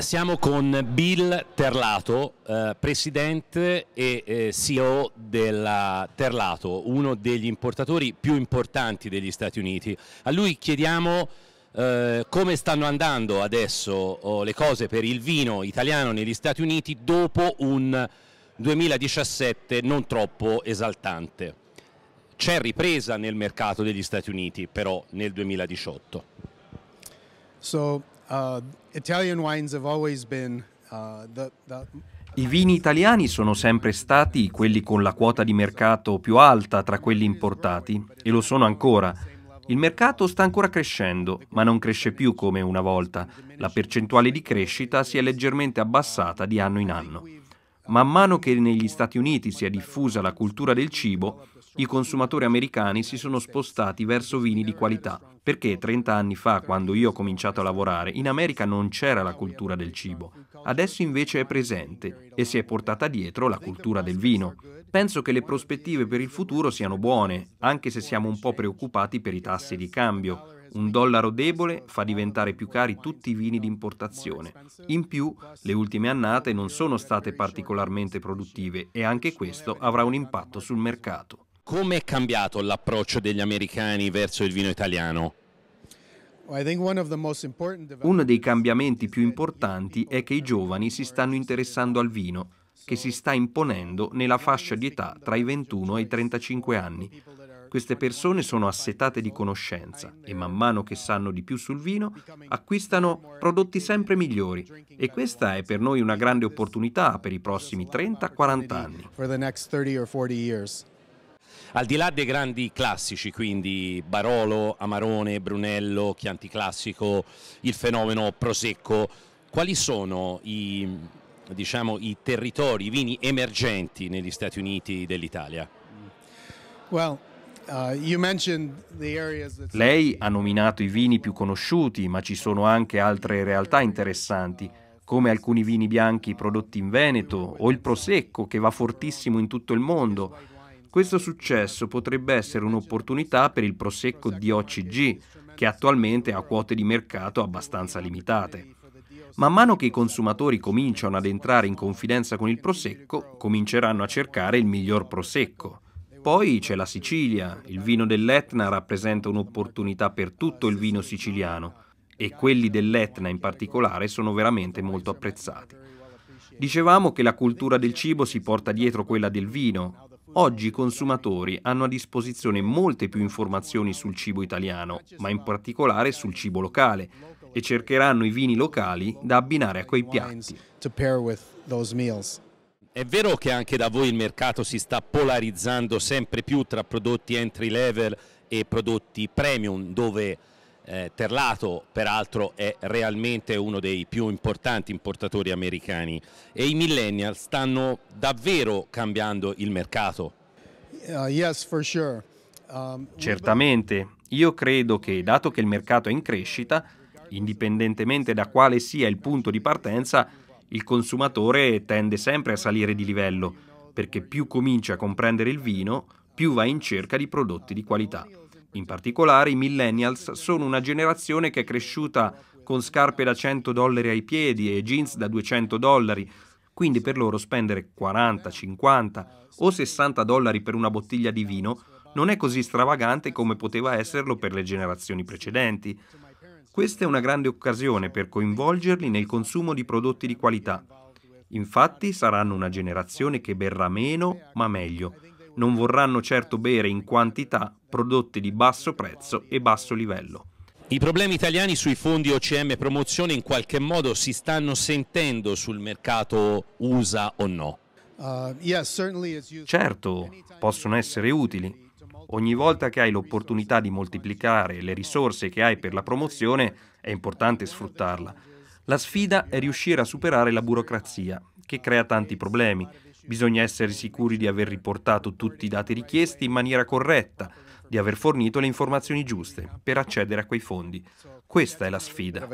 Siamo con Bill Terlato, eh, presidente e eh, CEO della Terlato, uno degli importatori più importanti degli Stati Uniti. A lui chiediamo eh, come stanno andando adesso oh, le cose per il vino italiano negli Stati Uniti dopo un 2017 non troppo esaltante. C'è ripresa nel mercato degli Stati Uniti però nel 2018. So Uh, uh, I vini italiani sono sempre stati quelli con la quota di mercato più alta tra quelli importati e lo sono ancora. Il mercato sta ancora crescendo, ma non cresce più come una volta. La percentuale di crescita si è leggermente abbassata di anno in anno. Man mano che negli Stati Uniti si è diffusa la cultura del cibo, i consumatori americani si sono spostati verso vini di qualità, perché 30 anni fa, quando io ho cominciato a lavorare, in America non c'era la cultura del cibo, adesso invece è presente e si è portata dietro la cultura del vino. Penso che le prospettive per il futuro siano buone, anche se siamo un po' preoccupati per i tassi di cambio. Un dollaro debole fa diventare più cari tutti i vini di importazione. In più, le ultime annate non sono state particolarmente produttive e anche questo avrà un impatto sul mercato. Come è cambiato l'approccio degli americani verso il vino italiano? Uno dei cambiamenti più importanti è che i giovani si stanno interessando al vino, che si sta imponendo nella fascia di età tra i 21 e i 35 anni, queste persone sono assetate di conoscenza e man mano che sanno di più sul vino acquistano prodotti sempre migliori e questa è per noi una grande opportunità per i prossimi 30-40 anni. Al di là dei grandi classici, quindi Barolo, Amarone, Brunello, Chianti Classico, il fenomeno Prosecco, quali sono i, diciamo, i territori, i vini emergenti negli Stati Uniti dell'Italia? Well, Uh, Lei ha nominato i vini più conosciuti, ma ci sono anche altre realtà interessanti, come alcuni vini bianchi prodotti in Veneto o il Prosecco che va fortissimo in tutto il mondo. Questo successo potrebbe essere un'opportunità per il Prosecco DOCG, che attualmente ha quote di mercato abbastanza limitate. Man mano che i consumatori cominciano ad entrare in confidenza con il Prosecco, cominceranno a cercare il miglior Prosecco. Poi c'è la Sicilia, il vino dell'Etna rappresenta un'opportunità per tutto il vino siciliano e quelli dell'Etna in particolare sono veramente molto apprezzati. Dicevamo che la cultura del cibo si porta dietro quella del vino. Oggi i consumatori hanno a disposizione molte più informazioni sul cibo italiano, ma in particolare sul cibo locale, e cercheranno i vini locali da abbinare a quei piatti. È vero che anche da voi il mercato si sta polarizzando sempre più tra prodotti entry level e prodotti premium, dove eh, Terlato peraltro è realmente uno dei più importanti importatori americani e i millennial stanno davvero cambiando il mercato. Uh, yes, for sure. um, Certamente, io credo che dato che il mercato è in crescita, indipendentemente da quale sia il punto di partenza, il consumatore tende sempre a salire di livello, perché più comincia a comprendere il vino, più va in cerca di prodotti di qualità. In particolare i millennials sono una generazione che è cresciuta con scarpe da 100 dollari ai piedi e jeans da 200 dollari, quindi per loro spendere 40, 50 o 60 dollari per una bottiglia di vino non è così stravagante come poteva esserlo per le generazioni precedenti. Questa è una grande occasione per coinvolgerli nel consumo di prodotti di qualità. Infatti saranno una generazione che berrà meno, ma meglio. Non vorranno certo bere in quantità prodotti di basso prezzo e basso livello. I problemi italiani sui fondi OCM promozione in qualche modo si stanno sentendo sul mercato USA o no? Uh, certo, possono essere utili ogni volta che hai l'opportunità di moltiplicare le risorse che hai per la promozione, è importante sfruttarla. La sfida è riuscire a superare la burocrazia, che crea tanti problemi. Bisogna essere sicuri di aver riportato tutti i dati richiesti in maniera corretta, di aver fornito le informazioni giuste per accedere a quei fondi. Questa è la sfida.